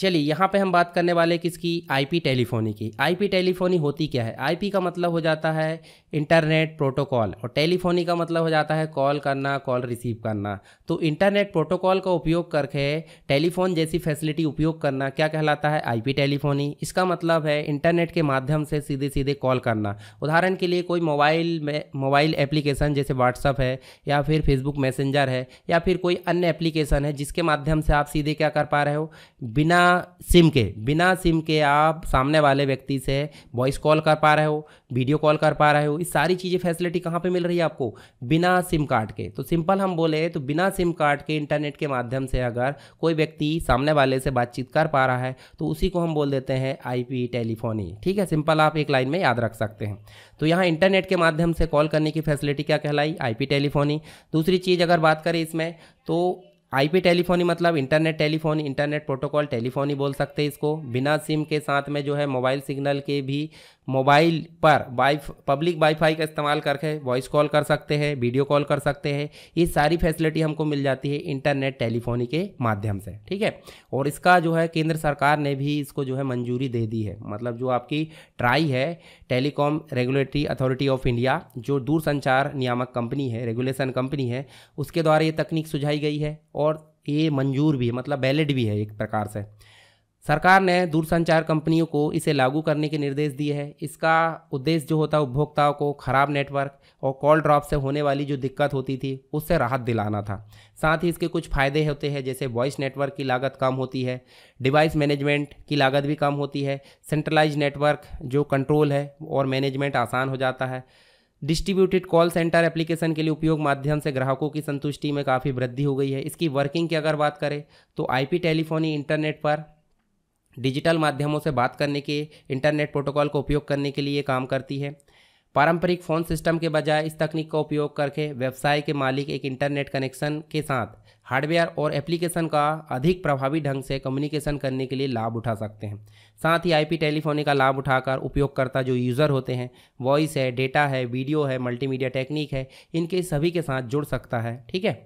चलिए यहाँ पे हम बात करने वाले किसकी आईपी टेलीफोनी की आईपी टेलीफोनी होती क्या है आईपी का मतलब हो जाता है इंटरनेट प्रोटोकॉल और टेलीफोनी का मतलब हो जाता है कॉल करना कॉल रिसीव करना तो इंटरनेट प्रोटोकॉल का उपयोग करके टेलीफोन जैसी फैसिलिटी उपयोग करना क्या कहलाता है आईपी टेलीफोनी इसका मतलब है इंटरनेट के माध्यम से सीधे सीधे कॉल करना उदाहरण के लिए कोई मोबाइल में मोबाइल एप्लीकेशन जैसे व्हाट्सअप है या फिर फेसबुक मैसेंजर है या फिर कोई अन्य एप्लीकेशन है जिसके माध्यम से आप सीधे क्या कर पा रहे हो बिना सिम के बिना सिम के आप सामने वाले व्यक्ति से वॉइस कॉल कर पा रहे हो वीडियो कॉल कर पा रहे हो इस सारी चीज़ें फैसिलिटी कहाँ पे मिल रही है आपको बिना सिम कार्ड के तो सिंपल हम बोले तो बिना सिम कार्ड के इंटरनेट के माध्यम से अगर कोई व्यक्ति सामने वाले से बातचीत कर पा रहा है तो उसी को हम बोल देते हैं आई टेलीफोनी ठीक है सिंपल आप एक लाइन में याद रख सकते हैं तो यहाँ इंटरनेट के माध्यम से कॉल करने की फैसिलिटी क्या कहलाई आई टेलीफोनी दूसरी चीज़ अगर बात करें इसमें तो आईपी टेलीफोनी मतलब internet telephony internet protocol telephony बोल सकते हैं इसको बिना सिम के साथ में जो है मोबाइल सिग्नल के भी मोबाइल पर वाई पब्लिक वाईफाई का इस्तेमाल करके वॉइस कॉल कर सकते हैं वीडियो कॉल कर सकते हैं ये सारी फैसिलिटी हमको मिल जाती है इंटरनेट टेलीफोनी के माध्यम से ठीक है और इसका जो है केंद्र सरकार ने भी इसको जो है मंजूरी दे दी है मतलब जो आपकी ट्राई है telecom regulatory authority of India जो दूरसंचार नियामक कंपनी है रेगुलेशन कंपनी है उसके द्वारा ये तकनीक सुझाई गई है और ये मंजूर भी है मतलब वैलिड भी है एक प्रकार से सरकार ने दूरसंचार कंपनियों को इसे लागू करने के निर्देश दिए हैं इसका उद्देश्य जो होता है उपभोक्ताओं को खराब नेटवर्क और कॉल ड्रॉप से होने वाली जो दिक्कत होती थी उससे राहत दिलाना था साथ ही इसके कुछ फ़ायदे होते हैं जैसे वॉइस नेटवर्क की लागत कम होती है डिवाइस मैनेजमेंट की लागत भी कम होती है सेंट्रलाइज नेटवर्क जो कंट्रोल है और मैनेजमेंट आसान हो जाता है डिस्ट्रीब्यूटेड कॉल सेंटर एप्लीकेशन के लिए उपयोग माध्यम से ग्राहकों की संतुष्टि में काफ़ी वृद्धि हो गई है इसकी वर्किंग की अगर बात करें तो आईपी टेलीफोनी इंटरनेट पर डिजिटल माध्यमों से बात करने के इंटरनेट प्रोटोकॉल का उपयोग करने के लिए काम करती है पारंपरिक फ़ोन सिस्टम के बजाय इस तकनीक का उपयोग करके व्यवसाय के मालिक एक इंटरनेट कनेक्शन के साथ हार्डवेयर और एप्लीकेशन का अधिक प्रभावी ढंग से कम्युनिकेशन करने के लिए लाभ उठा सकते हैं साथ ही आईपी टेलीफोनी का लाभ उठाकर उपयोगकर्ता जो यूज़र होते हैं वॉइस है डेटा है वीडियो है मल्टीमीडिया टेक्निक है इनके सभी के साथ जुड़ सकता है ठीक है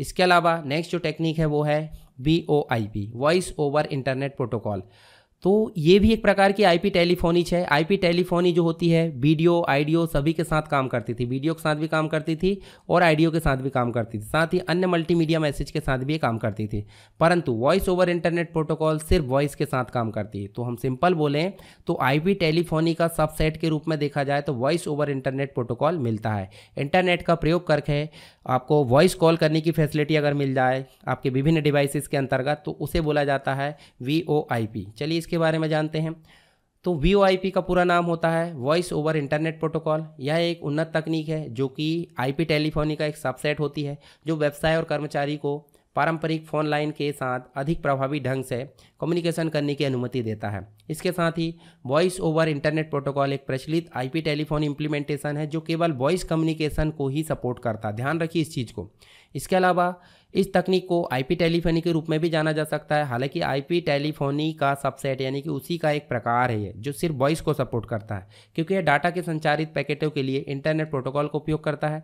इसके अलावा नेक्स्ट जो टेक्निक है वो है V O I P voice over internet protocol तो ये भी एक प्रकार की आईपी टेलीफोनी है आईपी टेलीफोनी जो होती है वीडियो आइडियो सभी के साथ काम करती थी वीडियो के साथ भी काम करती थी और आइडियो के साथ भी काम करती थी साथ ही अन्य मल्टीमीडिया मैसेज के साथ भी काम करती थी परंतु वॉइस ओवर इंटरनेट प्रोटोकॉल सिर्फ वॉइस के साथ काम करती है तो हम सिंपल बोलें तो आईपी टेलीफोनी का सबसेट के रूप में देखा जाए तो वॉइस ओवर इंटरनेट प्रोटोकॉल मिलता है इंटरनेट का प्रयोग करके आपको वॉइस कॉल करने की फैसिलिटी अगर मिल जाए आपके विभिन्न डिवाइसेस के अंतर्गत तो उसे बोला जाता है वी चलिए के बारे में जानते हैं तो वी का पूरा नाम होता है वॉइस ओवर इंटरनेट प्रोटोकॉल यह एक उन्नत तकनीक है जो कि आईपी टेलीफोनी का एक सबसेट होती है जो व्यवसाय और कर्मचारी को पारंपरिक फोन लाइन के साथ अधिक प्रभावी ढंग से कम्युनिकेशन करने की अनुमति देता है इसके साथ ही वॉइस ओवर इंटरनेट प्रोटोकॉल एक प्रचलित आईपी टेलीफोन इम्प्लीमेंटेशन है जो केवल वॉइस कम्युनिकेशन को ही सपोर्ट करता है ध्यान रखिए इस चीज़ को इसके अलावा इस तकनीक को आईपी टेलीफोनी के रूप में भी जाना जा सकता है हालांकि आईपी टेलीफोनी का सबसेट यानी कि उसी का एक प्रकार है ये जो सिर्फ वॉइस को सपोर्ट करता है क्योंकि यह डाटा के संचारित पैकेटों के लिए इंटरनेट प्रोटोकॉल का उपयोग करता है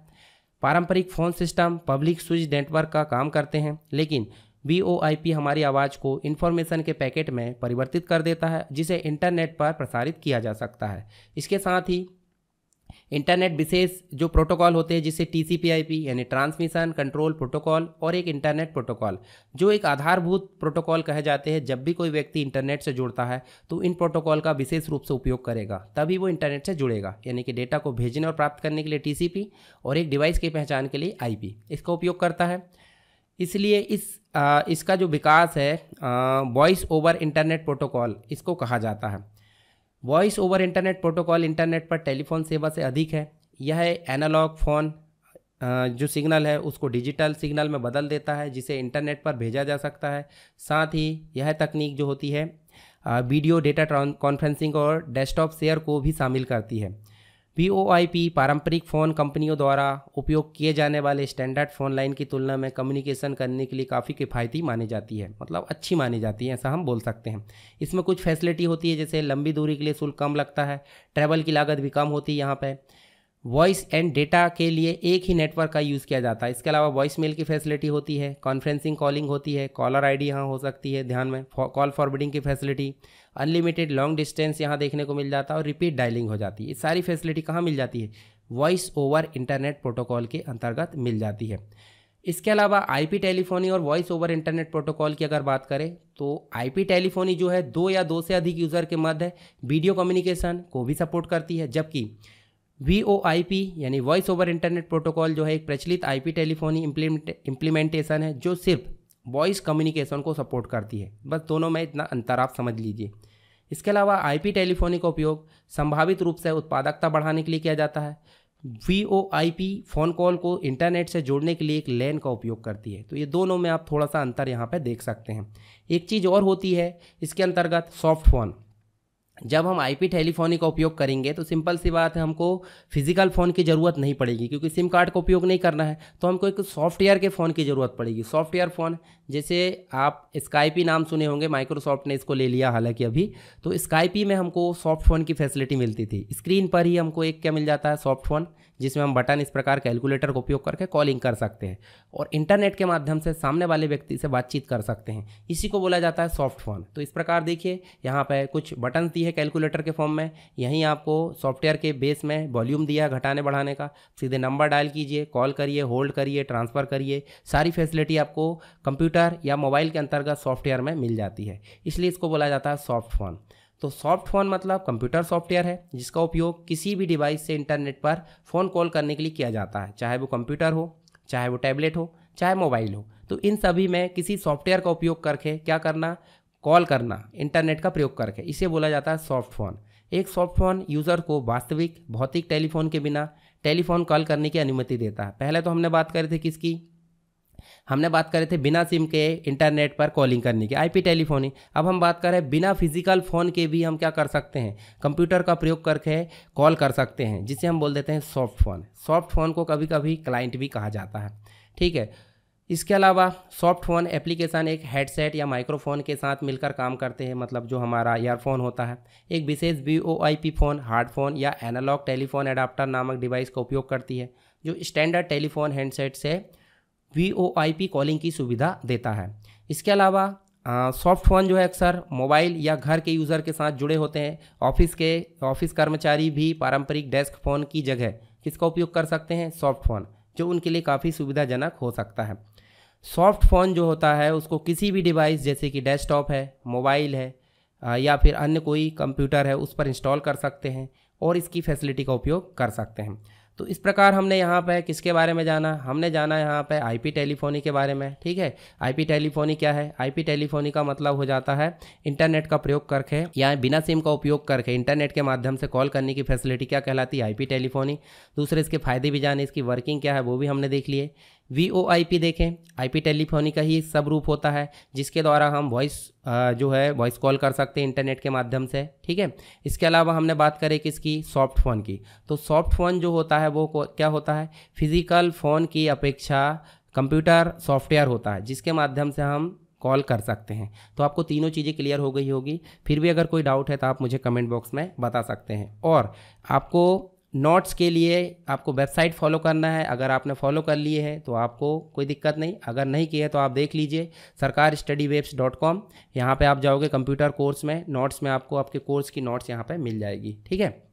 पारंपरिक phone system public switch network का काम करते हैं लेकिन वी हमारी आवाज़ को इन्फॉर्मेशन के पैकेट में परिवर्तित कर देता है जिसे इंटरनेट पर प्रसारित किया जा सकता है इसके साथ ही इंटरनेट विशेष जो प्रोटोकॉल होते हैं जिसे टी सी यानी ट्रांसमिशन कंट्रोल प्रोटोकॉल और एक इंटरनेट प्रोटोकॉल जो एक आधारभूत प्रोटोकॉल कहे जाते हैं जब भी कोई व्यक्ति इंटरनेट से जुड़ता है तो इन प्रोटोकॉल का विशेष रूप से उपयोग करेगा तभी वो इंटरनेट से जुड़ेगा यानी कि डेटा को भेजने और प्राप्त करने के लिए टी और एक डिवाइस की पहचान के लिए आई इसका उपयोग करता है इसलिए इस आ, इसका जो विकास है वॉइस ओवर इंटरनेट प्रोटोकॉल इसको कहा जाता है voice over internet protocol internet पर टेलीफोन सेवा से अधिक है यह एनालॉग फ़ोन जो सिग्नल है उसको डिजिटल सिग्नल में बदल देता है जिसे इंटरनेट पर भेजा जा सकता है साथ ही यह तकनीक जो होती है वीडियो डेटा कॉन्फ्रेंसिंग और डेस्कटॉप शेयर को भी शामिल करती है पी पारंपरिक फ़ोन कंपनियों द्वारा उपयोग किए जाने वाले स्टैंडर्ड फ़ोन लाइन की तुलना में कम्युनिकेशन करने के लिए काफ़ी किफ़ायती मानी जाती है मतलब अच्छी मानी जाती है ऐसा हम बोल सकते हैं इसमें कुछ फैसिलिटी होती है जैसे लंबी दूरी के लिए शुल्क कम लगता है ट्रैवल की लागत भी कम होती है यहाँ पर वॉइस एंड डेटा के लिए एक ही नेटवर्क का यूज़ किया जाता है इसके अलावा वॉइस मेल की फैसिलिटी होती है कॉन्फ्रेंसिंग कॉलिंग होती है कॉलर आईडी यहाँ हो सकती है ध्यान में कॉल फॉरवर्डिंग की फैसिलिटी अनलिमिटेड लॉन्ग डिस्टेंस यहाँ देखने को मिल जाता है और रिपीट डायलिंग हो जाती है ये सारी फैसिलिटी कहाँ मिल जाती है वॉइस ओवर इंटरनेट प्रोटोकॉल के अंतर्गत मिल जाती है इसके अलावा आईपी टेलीफोनी और वॉइस ओवर इंटरनेट प्रोटोकॉल की अगर बात करें तो आईपी टेलीफोनी जो है दो या दो से अधिक यूज़र के मध्य वीडियो कम्युनिकेशन को भी सपोर्ट करती है जबकि वी ओ आई पी यानी वॉइस ओवर इंटरनेट प्रोटोकॉल जो है एक प्रचलित आई पी टेलीफोनी इम्प्लीमेंटेशन है जो सिर्फ वॉइस कम्युनिकेशन को सपोर्ट करती है बस दोनों में इतना अंतर आप समझ लीजिए इसके अलावा आई पी टेलीफोनी का उपयोग संभावित रूप से उत्पादकता बढ़ाने के लिए किया जाता है V O I P phone call को इंटरनेट से जोड़ने के लिए एक लैन का उपयोग करती है तो ये दोनों में आप थोड़ा सा अंतर यहाँ पर देख सकते हैं एक चीज़ और होती है इसके अंतर्गत सॉफ्ट फोन जब हम आईपी टेलीफोनी का उपयोग करेंगे तो सिंपल सी बात है हमको फिजिकल फ़ोन की ज़रूरत नहीं पड़ेगी क्योंकि सिम कार्ड का उपयोग नहीं करना है तो हमको एक सॉफ्टवेयर के फ़ोन की ज़रूरत पड़ेगी सॉफ्टवेयर फ़ोन जैसे आप स्काइपी नाम सुने होंगे माइक्रोसॉफ्ट ने इसको ले लिया हालांकि अभी तो स्काइपी में हमको सॉफ्ट फ़ोन की फैसिलिटी मिलती थी स्क्रीन पर ही हमको एक क्या मिल जाता है सॉफ्ट फ़ोन जिसमें हम बटन इस प्रकार कैलकुलेटर का उपयोग करके कॉलिंग कर सकते हैं और इंटरनेट के माध्यम से सामने वाले व्यक्ति से बातचीत कर सकते हैं इसी को बोला जाता है सॉफ्ट फ़ोन तो इस प्रकार देखिए यहाँ पर कुछ बटन दिए है कैलकुलेटर के फॉर्म में यहीं आपको सॉफ्टवेयर के बेस में वॉल्यूम दिया घटाने बढ़ाने का सीधे नंबर डायल कीजिए कॉल करिए होल्ड करिए ट्रांसफ़र करिए सारी फैसिलिटी आपको कंप्यूटर या मोबाइल के अंतर्गत सॉफ्टवेयर में मिल जाती है इसलिए इसको बोला जाता है सॉफ्ट फोन तो सॉफ्ट फोन मतलब कंप्यूटर सॉफ्टवेयर है जिसका उपयोग किसी भी डिवाइस से इंटरनेट पर फ़ोन कॉल करने के लिए किया जाता है चाहे वो कंप्यूटर हो चाहे वो टैबलेट हो चाहे मोबाइल हो तो इन सभी में किसी सॉफ्टवेयर का उपयोग करके क्या करना कॉल करना इंटरनेट का प्रयोग करके इसे बोला जाता है सॉफ्ट फोन एक सॉफ्ट फोन यूज़र को वास्तविक भौतिक टेलीफोन के बिना टेलीफोन कॉल करने की अनुमति देता है पहले तो हमने बात करी थी किसकी हमने बात करे थे बिना सिम के इंटरनेट पर कॉलिंग करने की आईपी टेलीफोनी अब हम बात करें बिना फिजिकल फ़ोन के भी हम क्या कर सकते हैं कंप्यूटर का प्रयोग करके कॉल कर सकते हैं जिसे हम बोल देते हैं सॉफ्ट फ़ोन सॉफ्ट फ़ोन को कभी कभी क्लाइंट भी कहा जाता है ठीक है इसके अलावा सॉफ्ट फ़ोन एप्लीकेशन एक हेडसेट या माइक्रोफोन के साथ मिलकर काम करते हैं मतलब जो हमारा ईयरफोन होता है एक विशेष V O I P phone hard phone या एनालॉग टेलीफोन एडाप्टर नामक डिवाइस का उपयोग करती है जो स्टैंडर्ड टेलीफोन हैंडसेट से V O I P calling की सुविधा देता है इसके अलावा सॉफ्ट फ़ोन जो है अक्सर मोबाइल या घर के यूज़र के साथ जुड़े होते हैं ऑफिस के ऑफिस कर्मचारी भी पारंपरिक डेस्क फ़ोन की जगह किसका उपयोग कर सकते हैं सॉफ्ट फ़ोन जो उनके लिए काफ़ी सुविधाजनक हो सकता है सॉफ्ट फ़ोन जो होता है उसको किसी भी डिवाइस जैसे कि डेस्कटॉप है मोबाइल है या फिर अन्य कोई कंप्यूटर है उस पर इंस्टॉल कर सकते हैं और इसकी फैसिलिटी का उपयोग कर सकते हैं तो इस प्रकार हमने यहाँ पर किसके बारे में जाना हमने जाना यहाँ पर आईपी टेलीफोनी के बारे में ठीक है आईपी टेलीफोनी क्या है आईपी टेलीफोनी का मतलब हो जाता है इंटरनेट का प्रयोग करके या बिना सिम का उपयोग करके इंटरनेट के माध्यम से कॉल करने की फैसिलिटी क्या कहलाती है आई टेलीफोनी दूसरे इसके फायदे भी जाने इसकी वर्किंग क्या है वो भी हमने देख लिए वी ओ आई पी देखें आई पी टेलीफोनी का ही सब रूप होता है जिसके द्वारा हम वॉइस जो है वॉइस कॉल कर सकते हैं इंटरनेट के माध्यम से ठीक है इसके अलावा हमने बात करें किसकी सॉफ्ट फ़ोन की तो सॉफ्ट फ़ोन जो होता है वो क्या होता है फिज़िकल फ़ोन की अपेक्षा कंप्यूटर सॉफ्टवेयर होता है जिसके माध्यम से हम कॉल कर सकते हैं तो आपको तीनों चीज़ें क्लियर हो गई होगी फिर भी अगर कोई डाउट है तो आप मुझे कमेंट बॉक्स में बता सकते हैं और आपको नोट्स के लिए आपको वेबसाइट फॉलो करना है अगर आपने फॉलो कर लिए है तो आपको कोई दिक्कत नहीं अगर नहीं किया है तो आप देख लीजिए सरकार स्टडी वेब्स डॉट कॉम यहाँ पर आप जाओगे कंप्यूटर कोर्स में नोट्स में आपको आपके कोर्स की नोट्स यहाँ पर मिल जाएगी ठीक है